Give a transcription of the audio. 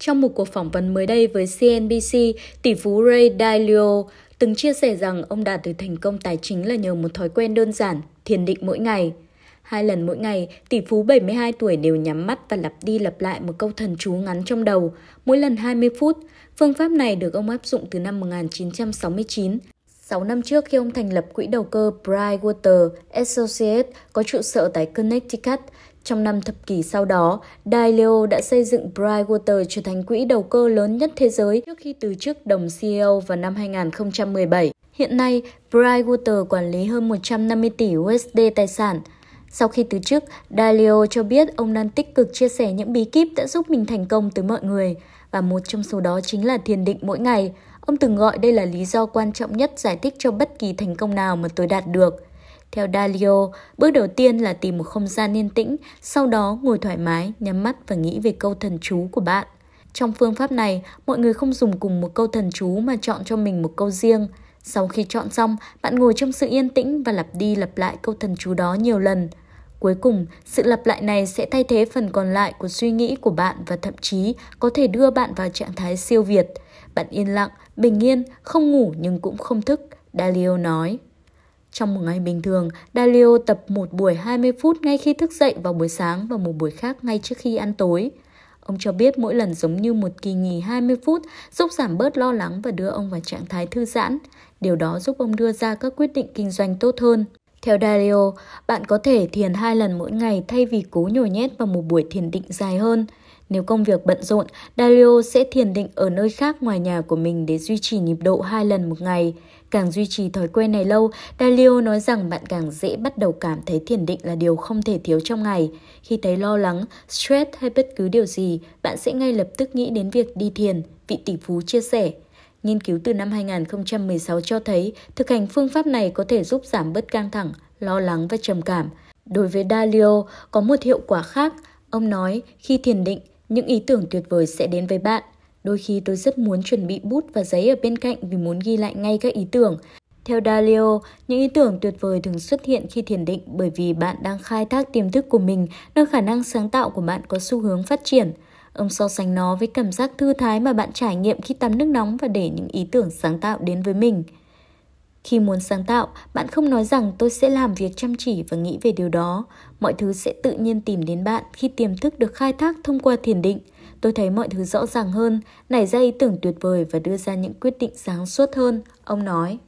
Trong một cuộc phỏng vấn mới đây với CNBC, tỷ phú Ray Dalio từng chia sẻ rằng ông đạt được thành công tài chính là nhờ một thói quen đơn giản, thiền định mỗi ngày. Hai lần mỗi ngày, tỷ phú 72 tuổi đều nhắm mắt và lặp đi lặp lại một câu thần chú ngắn trong đầu, mỗi lần 20 phút. Phương pháp này được ông áp dụng từ năm 1969. 6 năm trước khi ông thành lập quỹ đầu cơ Brightwater Associates có trụ sở tại Connecticut, trong năm thập kỷ sau đó, Đài đã xây dựng Brightwater trở thành quỹ đầu cơ lớn nhất thế giới trước khi từ chức đồng CEO vào năm 2017. Hiện nay, Brightwater quản lý hơn 150 tỷ USD tài sản. Sau khi từ chức, Dalio cho biết ông đang tích cực chia sẻ những bí kíp đã giúp mình thành công tới mọi người, và một trong số đó chính là thiền định mỗi ngày. Ông từng gọi đây là lý do quan trọng nhất giải thích cho bất kỳ thành công nào mà tôi đạt được. Theo Dalio, bước đầu tiên là tìm một không gian yên tĩnh, sau đó ngồi thoải mái, nhắm mắt và nghĩ về câu thần chú của bạn. Trong phương pháp này, mọi người không dùng cùng một câu thần chú mà chọn cho mình một câu riêng. Sau khi chọn xong, bạn ngồi trong sự yên tĩnh và lặp đi lặp lại câu thần chú đó nhiều lần. Cuối cùng, sự lặp lại này sẽ thay thế phần còn lại của suy nghĩ của bạn và thậm chí có thể đưa bạn vào trạng thái siêu việt. Bạn yên lặng, bình yên, không ngủ nhưng cũng không thức, Dalio nói. Trong một ngày bình thường, Dalio tập một buổi 20 phút ngay khi thức dậy vào buổi sáng và một buổi khác ngay trước khi ăn tối. Ông cho biết mỗi lần giống như một kỳ nghỉ 20 phút giúp giảm bớt lo lắng và đưa ông vào trạng thái thư giãn. Điều đó giúp ông đưa ra các quyết định kinh doanh tốt hơn. Theo Dario, bạn có thể thiền hai lần mỗi ngày thay vì cố nhồi nhét vào một buổi thiền định dài hơn. Nếu công việc bận rộn, Dario sẽ thiền định ở nơi khác ngoài nhà của mình để duy trì nhịp độ hai lần một ngày. Càng duy trì thói quen này lâu, Dario nói rằng bạn càng dễ bắt đầu cảm thấy thiền định là điều không thể thiếu trong ngày. Khi thấy lo lắng, stress hay bất cứ điều gì, bạn sẽ ngay lập tức nghĩ đến việc đi thiền, vị tỷ phú chia sẻ. Nghiên cứu từ năm 2016 cho thấy thực hành phương pháp này có thể giúp giảm bớt căng thẳng, lo lắng và trầm cảm. Đối với Dalio, có một hiệu quả khác. Ông nói, khi thiền định, những ý tưởng tuyệt vời sẽ đến với bạn. Đôi khi tôi rất muốn chuẩn bị bút và giấy ở bên cạnh vì muốn ghi lại ngay các ý tưởng. Theo Dalio, những ý tưởng tuyệt vời thường xuất hiện khi thiền định bởi vì bạn đang khai thác tiềm thức của mình, nơi khả năng sáng tạo của bạn có xu hướng phát triển. Ông so sánh nó với cảm giác thư thái mà bạn trải nghiệm khi tắm nước nóng và để những ý tưởng sáng tạo đến với mình. Khi muốn sáng tạo, bạn không nói rằng tôi sẽ làm việc chăm chỉ và nghĩ về điều đó. Mọi thứ sẽ tự nhiên tìm đến bạn khi tiềm thức được khai thác thông qua thiền định. Tôi thấy mọi thứ rõ ràng hơn, nảy ra ý tưởng tuyệt vời và đưa ra những quyết định sáng suốt hơn, ông nói.